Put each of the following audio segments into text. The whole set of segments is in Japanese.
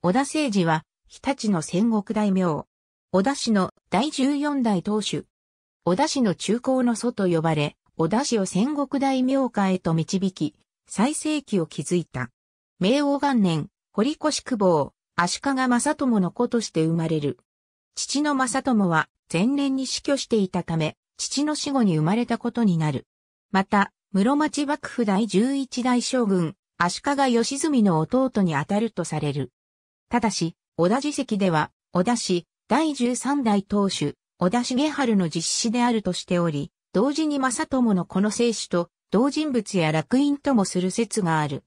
織田誠治は、日立の戦国大名。織田氏の第14代当主。織田氏の中高の祖と呼ばれ、織田氏を戦国大名家へと導き、最盛期を築いた。明王元年、堀越久保、足利正友の子として生まれる。父の正友は前年に死去していたため、父の死後に生まれたことになる。また、室町幕府第11代将軍、足利義澄の弟にあたるとされる。ただし、小田寺席では、小田氏、第13代当主、小田重春の実施であるとしており、同時に正友のこの聖子と、同人物や楽印ともする説がある。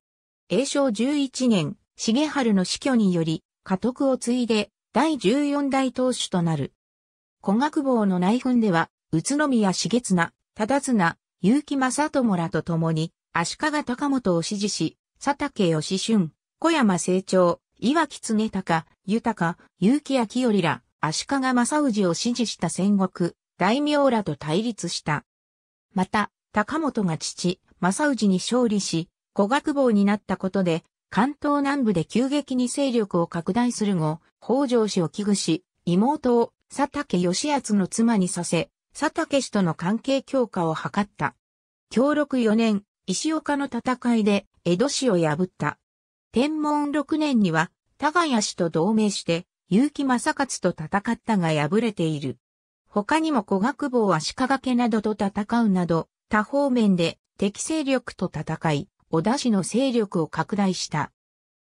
永正11年、重春の死去により、家督を継いで、第14代当主となる。古学坊の内紛では、宇都宮重綱、忠綱、結城正友らと共に、足利高本を支持し、佐竹義春、小山成長、岩木常高、豊、結城明頼ら、足利正氏を支持した戦国、大名らと対立した。また、高本が父、正氏に勝利し、古学坊になったことで、関東南部で急激に勢力を拡大する後、北条氏を危惧し、妹を佐竹義厚の妻にさせ、佐竹氏との関係強化を図った。協力4年、石岡の戦いで江戸氏を破った。天文6年には、賀谷氏と同盟して、結城正勝と戦ったが敗れている。他にも小学坊足利家などと戦うなど、多方面で敵勢力と戦い、小田氏の勢力を拡大した。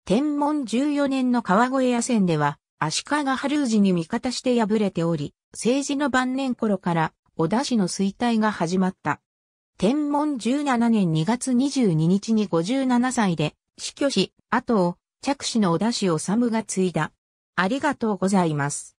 天文14年の川越野戦では、足利春氏に味方して敗れており、政治の晩年頃から小田氏の衰退が始まった。天文17年2月22日に57歳で死去し、後を、着手の小田氏治が継いだ。ありがとうございます。